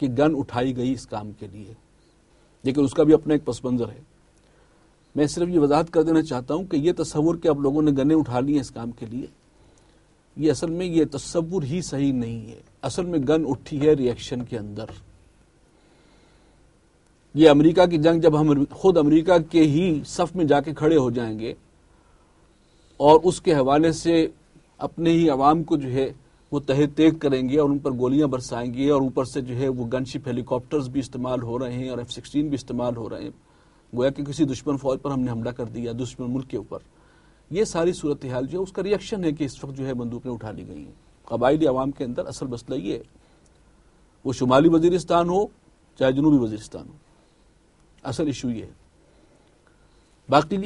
कि गन उठाई गई इस काम के लिए लेकिन उसका भी अपना एक पस मंजर है मैं सिर्फ ये वजाहत कर देना चाहता हूँ कि यह तस्वुर कि आप लोगों ने गने उठा लिए इस काम के लिए ये असल में ये तस्वुर ही सही नहीं है असल में गन उठी है रिएक्शन के अंदर ये अमेरिका की जंग जब हम खुद अमेरिका के ही सफ में जाके खड़े हो जाएंगे और उसके हवाले से अपने ही आवाम को जो है वो तहे तेग करेंगे और उन पर गोलियां बरसाएंगे और ऊपर से जो है वो गनशिप हेलीकॉप्टर्स भी इस्तेमाल हो रहे हैं और एफ सिक्सटीन भी इस्तेमाल हो रहे हैं गोया कि किसी दुश्मन फौज पर हमने हमला कर दिया दुश्मन मुल्क के ऊपर ये सारी सूरत हाल जो है उसका रिएक्शन है कि इस वक्त जो है बंदूकें उठा ली गई हैं कबाइली आवाम के अंदर असल मसला ये है वो शुमाली वजीरस्तान हो चाहे जनूबी वजीरस्तान हो असल इशू ये है बाकी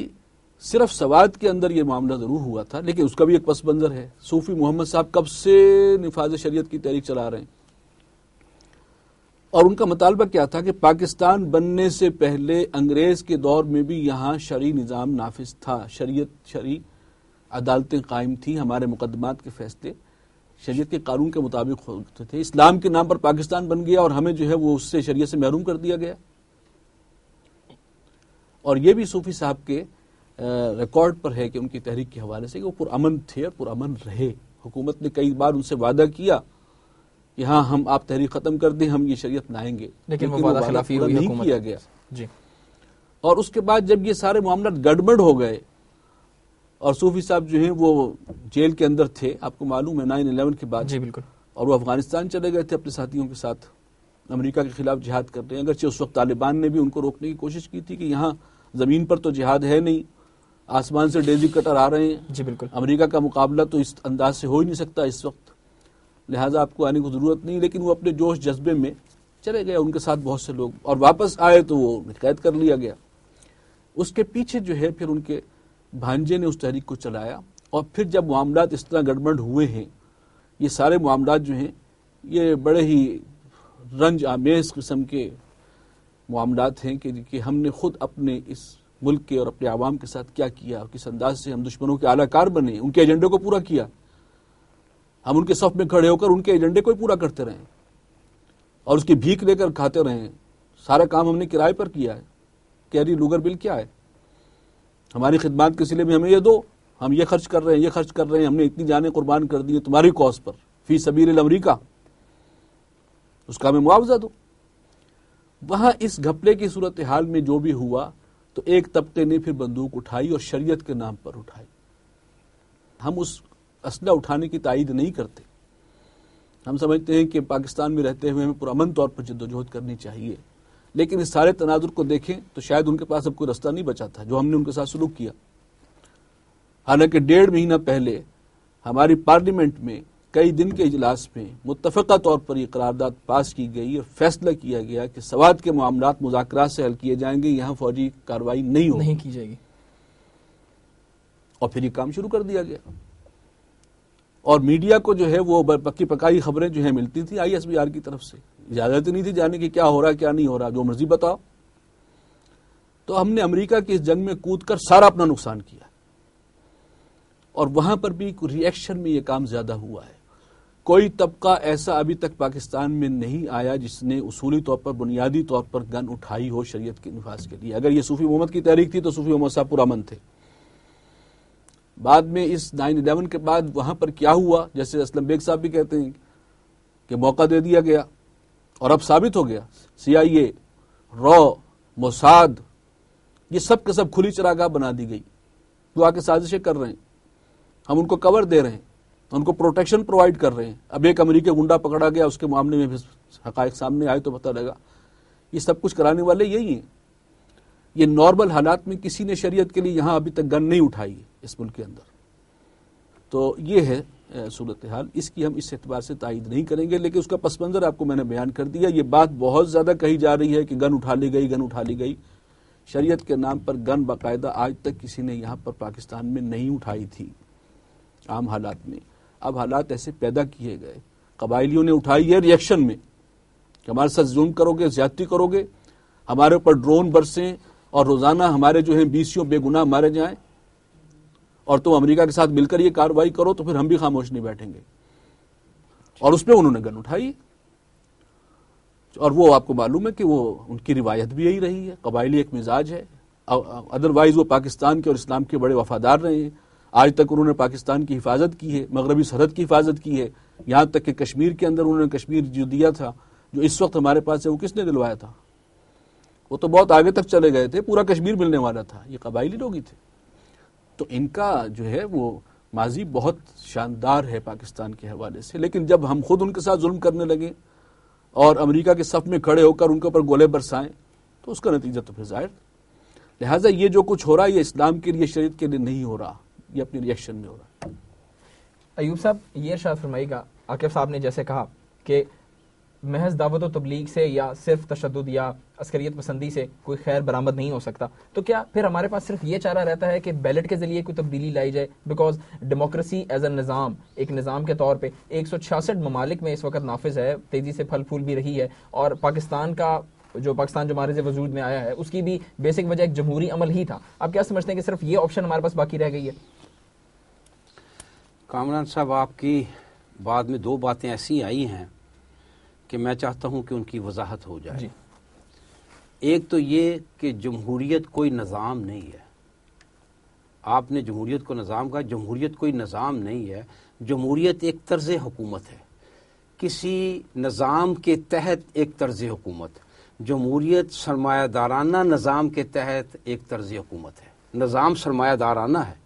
सिर्फ सवाद के अंदर यह मामला ज़रूर हुआ था लेकिन उसका भी एक पस मंज़र है सूफी मोहम्मद साहब कब से नफाज शरीयत की तहरीक चला रहे हैं और उनका मतालबा क्या था कि पाकिस्तान बनने से पहले अंग्रेज़ के दौर में भी यहां शरी निज़ाम नाफिज था शरीयत शरी अदालतें कायम थी हमारे मुकदमात के फैसले शरीयत के कानून के मुताबिक होते थे इस्लाम के नाम पर पाकिस्तान बन गया और हमें जो है वो उससे शरीय से महरूम कर दिया गया और यह भी सूफी साहब के रिकॉर्ड पर है कि उनकी तहरीक के हवाले से कि वो पुरअमन थे और पुरान रहे हुकूमत ने कई बार उनसे वादा किया कि हाँ हम आप तहरीक ख़त्म कर दें हम ये शरीय लाएंगे खिलाफी नहीं किया गया और उसके बाद जब ये सारे मामला गड़बड़ हो गए और सूफी साहब जो हैं वो जेल के अंदर थे आपको मालूम है नाइन अलेवन के बाद जी बिल्कुल और वो अफगानिस्तान चले गए थे अपने साथियों के साथ अमेरिका के खिलाफ जिहाद कर रहे हैं अगरचे उस वक्त तालिबान ने भी उनको रोकने की कोशिश की थी कि यहाँ ज़मीन पर तो जिहाद है नहीं आसमान से डेजी कटर आ रहे हैं जी बिल्कुल अमेरिका का मुकाबला तो इस अंदाज से हो ही नहीं सकता इस वक्त लिहाजा आपको आने की ज़रूरत नहीं लेकिन वो अपने जोश जज्बे में चले गए उनके साथ बहुत से लोग और वापस आए तो वो कैद कर लिया गया उसके पीछे जो है फिर उनके भांजे ने उस तहरीक को चलाया और फिर जब मामला इस तरह गड़बड़ हुए हैं ये सारे मामला जो हैं ये बड़े ही रंज आमेज किस्म के मामला हैं कि, कि हमने खुद अपने इस मुल्क के और अपने आवाम के साथ क्या किया और किस अंदाज से हम दुश्मनों के आलाकार बने उनके एजेंडे को पूरा किया हम उनके सफ में खड़े होकर उनके एजेंडे को ही पूरा करते रहे और उसकी भीख लेकर खाते रहे सारा काम हमने किराए पर किया है कैरी लूगर बिल क्या है हमारी खिदमत के सिले में हमें ये दो हम ये खर्च कर रहे हैं ये खर्च कर रहे हैं हमने इतनी जाने कुर्बान कर दी है तुम्हारी कॉज पर फी सबीर अमरीका उसका हमें मुआवजा दो वहां इस घपले की सूरत हाल में जो भी हुआ तो एक तबके ने फिर बंदूक उठाई और शरीयत के नाम पर उठाई हम उस असला उठाने की तायद नहीं करते हम समझते हैं कि पाकिस्तान में रहते हुए हमें पुरमन तौर पर जद्दोजहद करनी चाहिए लेकिन इस सारे तनाजुर को देखें तो शायद उनके पास अब कोई रास्ता नहीं बचा था जो हमने उनके साथ सलूक किया हालांकि डेढ़ महीना पहले हमारी पार्लियामेंट में कई दिन के इजलास में मुतफ़ा तौर पर यह करारदाद पास की गई और फैसला किया गया कि सवाद के मामला मुजाकर से हल किए जाएंगे यहां फौजी कार्रवाई नहीं हो नहीं की जाएगी और फिर ये काम शुरू कर दिया गया और मीडिया को जो है वो पक्की पकाई खबरें जो है मिलती थी आई एस बी आर की तरफ से इजाजत नहीं थी जाने की क्या हो रहा क्या नहीं हो रहा जो मर्जी बताओ तो हमने अमरीका की इस जंग में कूद कर सारा अपना नुकसान किया और वहां पर भी रिएक्शन में यह काम ज्यादा हुआ है कोई तबका ऐसा अभी तक पाकिस्तान में नहीं आया जिसने उसूली तौर पर बुनियादी तौर पर गन उठाई हो शरीयत के नफाज के लिए अगर ये सूफी मोहम्मद की तहरीक थी तो सूफी मोहम्मद साहब पुरामन थे बाद में इस नाइन इलेवन के बाद वहां पर क्या हुआ जैसे असलम बेग साहब भी कहते हैं कि मौका दे दिया गया और अब साबित हो गया सी आई ए रॉ मोसाद ये सब के सब खुली चरागाह बना दी गई जो आके साजिशें कर रहे हैं हम उनको कवर दे रहे हैं तो उनको प्रोटेक्शन प्रोवाइड कर रहे हैं अब एक अमरीकी गुंडा पकड़ा गया उसके मामले में भी हकायक सामने आए तो पता लगा ये सब कुछ कराने वाले यही हैं ये नॉर्मल हालात में किसी ने शरीयत के लिए यहाँ अभी तक गन नहीं उठाई इस मुल्क के अंदर तो ये है सूरत हाल इसकी हम इस एतबार से तइद नहीं करेंगे लेकिन उसका पस मंज़र आपको मैंने बयान कर दिया ये बात बहुत ज़्यादा कही जा रही है कि गन उठा ली गई गन उठा ली गई शरीयत के नाम पर गन बाकायदा आज तक किसी ने यहाँ पर पाकिस्तान में नहीं उठाई थी आम हालात में अब हालात ऐसे पैदा किए गए कबाइलियों ने उठाई है रिएक्शन में कि हमारे साथ जुल्म करोगे ज्यादती करोगे हमारे ऊपर ड्रोन बरसें और रोज़ाना हमारे जो है बीसियों बेगुनाह मारे जाएं और तुम अमेरिका के साथ मिलकर ये कार्रवाई करो तो फिर हम भी खामोश नहीं बैठेंगे और उसमें उन्होंने गन उठाई और वो आपको मालूम है कि वो उनकी रिवायत भी यही रही है कबायली एक मिजाज है अदरवाइज वो पाकिस्तान के और इस्लाम के बड़े वफादार रहे हैं आज तक उन्होंने पाकिस्तान की हिफाजत की है मगरबी सरहद की हिफाजत की है यहाँ तक कि कश्मीर के अंदर उन्होंने कश्मीर जो दिया था जो इस वक्त हमारे पास है वो किसने दिलवाया था वो तो बहुत आगे तक चले गए थे पूरा कश्मीर मिलने वाला था ये कबाइली लोग ही थे तो इनका जो है वो माजी बहुत शानदार है पाकिस्तान के हवाले से लेकिन जब हम खुद उनके साथ जुल्म करने लगे और अमेरिका के सफ में खड़े होकर उनके ऊपर गोले बरसाएं तो उसका नतीजा तो फिर जाहिर लिहाजा ये जो कुछ हो रहा है ये इस्लाम के लिए शरीत के लिए नहीं हो रहा ये अपने रिएक्शन में हो रहा है अयूब साहब ये शायद फरमाइएगा आकिब साहब ने जैसे कहा कि महज दावत तबलीग से या सिर्फ तशद या अस्करीत पसंदी से कोई खैर बरामद नहीं हो सकता तो क्या फिर हमारे पास सिर्फ ये चारा रहता है कि बैलेट के जरिए कोई तब्दीली लाई जाए बिकॉज डेमोक्रेसी एज ए निज़ाम एक निज़ाम के तौर पर एक सौ छियासठ ममालिक में इस वक्त नाफिज है तेज़ी से फल फूल भी रही है और पाकिस्तान का जो पाकिस्तान जो हमारे वजूद में आया है उसकी भी बेसिक वजह एक जमहूरी अमल ही था आप क्या समझते हैं कि सिर्फ ये ऑप्शन हमारे पास बाकी रह गई है कामरान साहब आपकी बाद में दो बातें ऐसी आई हैं कि मैं चाहता हूं कि उनकी वजाहत हो जाए एक तो ये कि जमहूरीत कोई निज़ाम नहीं है आपने जमहूरीत को निज़ाम कहा जमहूरीत कोई निज़ाम नहीं है जमहूरीत एक तर्ज हुकूमत है किसी निज़ाम के तहत एक तर्ज हुकूमत जमहूरीत सरमायादाराना निज़ाम के तहत एक तर्ज हुकूमत है निज़ाम दाराना है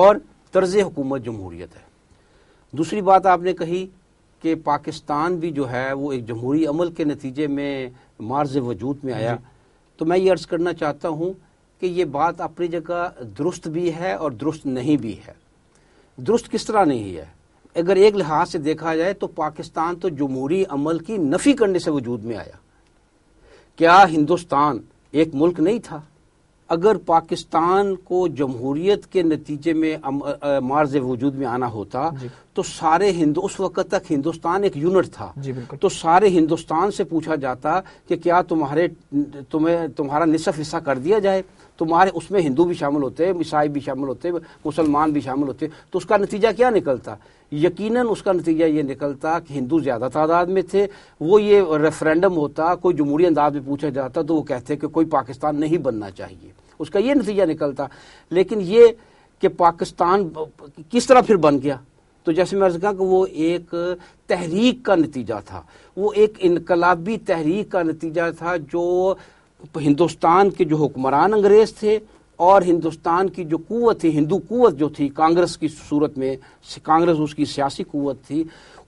और तर्ज हुकूमत जमहूरीत है दूसरी बात आपने कही कि पाकिस्तान भी जो है वो एक जमहूरी अमल के नतीजे में मार्ज वजूद में आया तो मैं ये अर्ज़ करना चाहता हूँ कि ये बात अपनी जगह दुरुस्त भी है और दुरुस्त नहीं भी है दुरुस्त किस तरह नहीं है अगर एक लिहाज से देखा जाए तो पाकिस्तान तो जमहूरी अमल की नफ़ी करने से वजूद में आया क्या हिंदुस्तान एक मुल्क नहीं था अगर पाकिस्तान को जमहूरियत के नतीजे में मार्ज वजूद में आना होता तो सारे हिंदू उस वक्त तक हिंदुस्तान एक यूनिट था तो सारे हिंदुस्तान से पूछा जाता कि क्या तुम्हारे तुम्हें तुम्हारा निसफ हिस्सा कर दिया जाए तुम्हारे उसमें हिंदू भी शामिल होते ईसाई भी शामिल होते मुसलमान भी शामिल होते तो उसका नतीजा क्या निकलता यकीनन उसका नतीजा ये निकलता कि हिंदू ज़्यादा तादाद में थे वो ये रेफरेंडम होता कोई जमहूरी अंदाज में पूछा जाता तो वो कहते कि कोई पाकिस्तान नहीं बनना चाहिए उसका ये नतीजा निकलता लेकिन ये कि पाकिस्तान किस तरह फिर बन गया तो जैसे मैं अर्ज कहा कि वो एक तहरीक का नतीजा था वो एक इनकलाबी तहरीक का नतीजा था जो हिंदुस्तान के जो हुक्मरान अंग्रेज थे और हिंदुस्तान की जो कुत थी हिंदू कुत जो थी कांग्रेस की सूरत में कांग्रेस उसकी सियासी कुत थी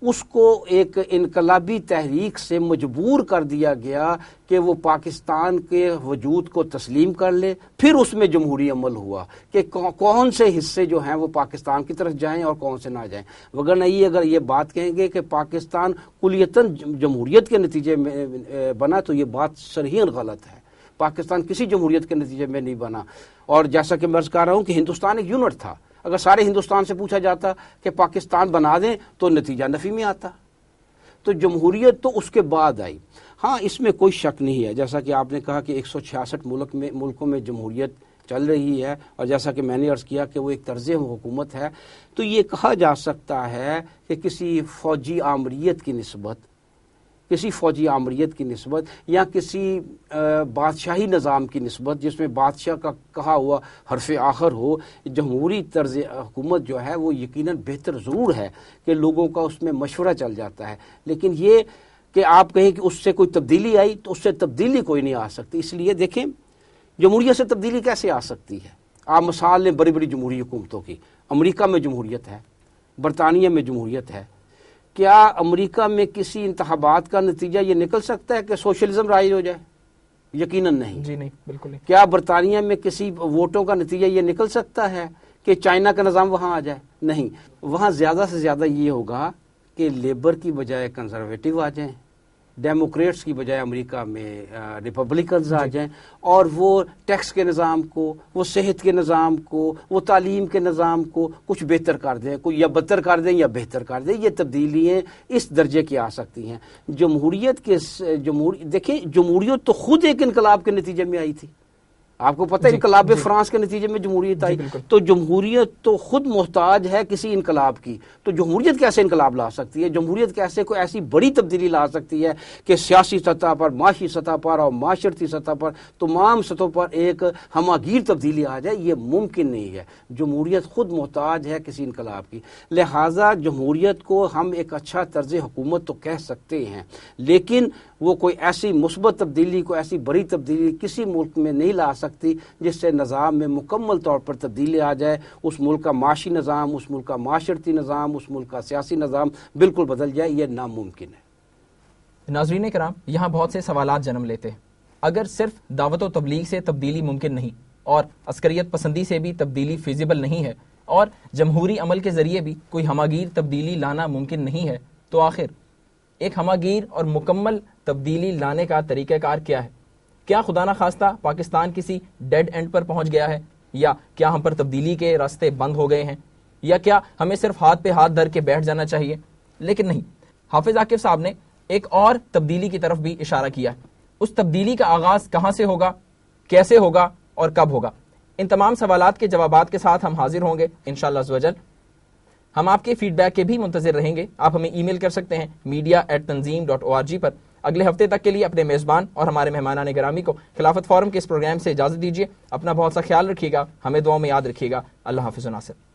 उसको एक इनकलाबी तहरीक से मजबूर कर दिया गया कि वो पाकिस्तान के वजूद को तस्लीम कर ले फिर उसमें जमहूरी अमल हुआ कि कौन से हिस्से जो हैं वो पाकिस्तान की तरफ जाएं और कौन से ना जाएं वगर नहीं अगर ये बात कहेंगे कि पाकिस्तान कुलियतन जमहूरियत के नतीजे में बना तो ये बात सरहीन गलत है पाकिस्तान किसी जमहूरियत के नतीजे में नहीं बना और जैसा कि मैं अर्ज कर रहा हूँ कि हिंदुस्तान एक यूनिट था अगर सारे हिंदुस्तान से पूछा जाता कि पाकिस्तान बना दें तो नतीजा नफी में आता तो जमहूरियत तो उसके बाद आई हाँ इसमें कोई शक नहीं है जैसा कि आपने कहा कि 166 मुल्क में मुल्कों में जमहूरियत चल रही है और जैसा कि मैंने अर्ज़ किया कि वो एक तर्ज हुकूमत है तो ये कहा जा सकता है कि किसी फौजी आमरीत की नस्बत किसी फौजी आमरीत की नस्बत या किसी बादशाही निज़ाम की नस्बत जिसमें बादशाह का कहा हुआ हरफ आखर हो जमहूरी तर्ज हुकूमत जो है वो यकीन बेहतर ज़रूर है कि लोगों का उसमें मशवरा चल जाता है लेकिन ये कि आप कहें कि उससे कोई तब्दीली आई तो उससे तब्दीली कोई नहीं आ सकती इसलिए देखें जमहूरियत से तब्दीली कैसे आ सकती है आप मिसाल लें बड़ी बड़ी जमहूरी हुकूमतों की अमरीका में जमहूरियत है बरतानिया में जमहूरियत है क्या अमेरिका में किसी इंतबात का नतीजा ये निकल सकता है कि सोशलिज्म राइज हो जाए यकीनन नहीं जी नहीं बिल्कुल नहीं क्या बरतानिया में किसी वोटों का नतीजा ये निकल सकता है कि चाइना का निज़ाम वहाँ आ जाए नहीं वहाँ ज़्यादा से ज़्यादा ये होगा कि लेबर की बजाय कंजर्वेटिव आ जाए डेमोक्रेट्स की बजाय अमेरिका में रिपब्लिकन्स आ जाएं और वो टैक्स के निज़ाम को वो सेहत के निज़ाम को वो तालीम के निज़ाम को कुछ बेहतर कर दें कोई या बदतर कर दें या बेहतर कर दें ये तब्दीलियाँ इस दर्जे की आ सकती हैं जमहूरीत के जमहूरी देखें जमहूरीत तो खुद एक इनकलाब के नतीजे में आई थी आपको पता है इनकलाब फ्रांस के नतीजे में जमहूरियत आई तो जमहूरियत तो खुद मोहताज है किसी इनकलाब की तो जमहूरियत कैसे इनकलाब ला सकती है जमहूरियत कैसे कोई ऐसी बड़ी तब्दीली ला सकती है कि सियासी सतह पर माशी सतह पर और माशरती सतह पर तमाम सतहों पर एक हमागीर तब्दीली आ जाए ये मुमकिन नहीं है जमहूरियत खुद मोहताज है किसी इनकलाब की लिहाजा जमहूरियत को हम एक अच्छा तर्ज हुकूमत तो कह सकते हैं लेकिन वो कोई ऐसी मुस्बत तब्दीली को ऐसी बड़ी तब्दीली किसी मुल्क में नहीं ला सकती जिससे निज़ाम में मुकम्मल तौर पर तब्दीली आ जाए उस मुल्क का माशी निज़ाम उस मुल्क का माशरती निज़ाम उस मुल्क का सियासी निज़ाम बिल्कुल बदल जाए यह नामुमकिन है नाजरीन कराम यहाँ बहुत से सवाल जन्म लेते हैं अगर सिर्फ दावत व तबलीग से तब्दीली मुमकिन नहीं और अस्करियत पसंदी से भी तब्दीली फिजिबल नहीं है और जमहूरी अमल के ज़रिए भी कोई हमागीर तब्दीली लाना मुमकिन नहीं है तो आखिर एक हमागीर और मुकम्मल तब्दीली लाने का तरीक़ाकार क्या है क्या खुदा ना खास्ता पाकिस्तान किसी डेड एंड पर पहुंच गया है या क्या हम पर तब्दीली के रास्ते बंद हो गए हैं या क्या हमें सिर्फ हाथ पे हाथ धर के बैठ जाना चाहिए लेकिन नहीं हाफिज आकिब साहब ने एक और तब्दीली की तरफ भी इशारा किया है उस तब्दीली का आगाज कहाँ से होगा कैसे होगा और कब होगा इन तमाम सवाल के जवाब के साथ हम हाजिर होंगे इनशालाजल हम आपके फीडबैक के भी मुंतजर रहेंगे आप हमें ईमेल कर सकते हैं media at Tanzeem dot O R G पर अगले हफ्ते तक के लिए अपने मेज़बान और हमारे मेहमान ने ग्रामी को खिलाफत फॉरम के इस प्रोग्राम से इजाज़त दीजिए अपना बहुत सा ख्याल रखिएगा हमें दुआ में याद रखिएगा अल्लाह हाफिज़ नासिर